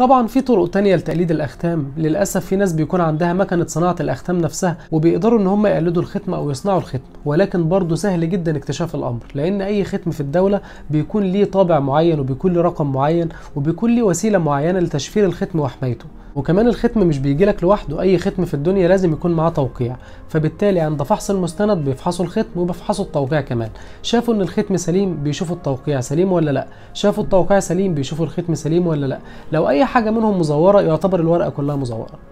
طبعا في طرق تانية لتقليد الاختام للاسف في ناس بيكون عندها مكنه صناعه الاختام نفسها وبيقدروا ان هم يقلدوا الختم او يصنعوا الختم ولكن برضه سهل جدا اكتشاف الامر لان اي ختم في الدوله بيكون ليه طابع معين وبيكون ليه رقم معين وبيكون ليه وسيله معينه لتشفير الختم وحمايته وكمان الختم مش بيجيلك لوحده اي ختم في الدنيا لازم يكون معاه توقيع فبالتالي عند فحص المستند بيفحصوا الختم وبيفحصوا التوقيع كمان شافوا ان الختم سليم بيشوفوا التوقيع سليم ولا لا شافوا التوقيع سليم بيشوفوا الختم سليم ولا لا لو اي حاجه منهم مزوره يعتبر الورقه كلها مزوره